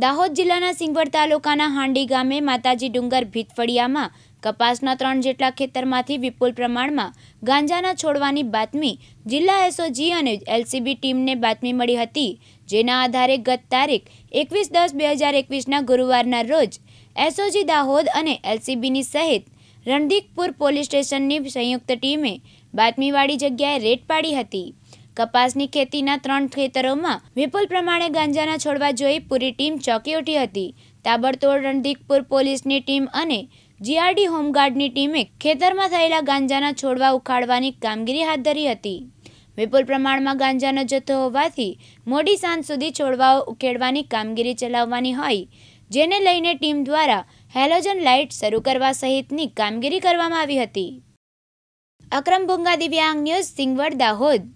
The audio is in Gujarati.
દાહોદ જિલ્લાના સિંગવડ તાલુકાના હાંડી ગામે માતાજી ડુંગર ભીતફળિયામાં કપાસના ત્રણ જેટલા ખેતરમાંથી વિપુલ પ્રમાણમાં ગાંજાના છોડવાની બાતમી જિલ્લા એસઓજી અને એલસીબી ટીમને બાતમી મળી હતી જેના આધારે ગત તારીખ એકવીસ દસ બે હજાર એકવીસના ગુરુવારના રોજ એસઓજી દાહોદ અને એલસીબીની સહિત રણદીકપુર પોલીસ સ્ટેશનની સંયુક્ત ટીમે બાતમીવાળી જગ્યાએ રેડ પાડી હતી કપાસની ખેતીના ત્રણ ખેતરોમાં વિપુલ પ્રમાણે ગાંજાના છોડવા જોઈ પૂરી ટીમ ચોંકી ઉઠી હતી તાબડતોડ રણદીકપુર પોલીસની ટીમ અને જીઆરડી હોમગાર્ડની ટીમે ખેતરમાં થયેલા ગાંજાના છોડવા ઉખાડવાની કામગીરી હાથ ધરી હતી વિપુલ પ્રમાણમાં ગાંજાનો જથ્થો હોવાથી મોડી સાંજ સુધી છોડવાઓ ઉખેડવાની કામગીરી ચલાવવાની હોય જેને લઈને ટીમ દ્વારા હેલોજન લાઇટ શરૂ કરવા સહિતની કામગીરી કરવામાં આવી હતી અક્રમ ભુંગા દિવ્યાંગ ન્યૂઝ સિંગવડ દાહોદ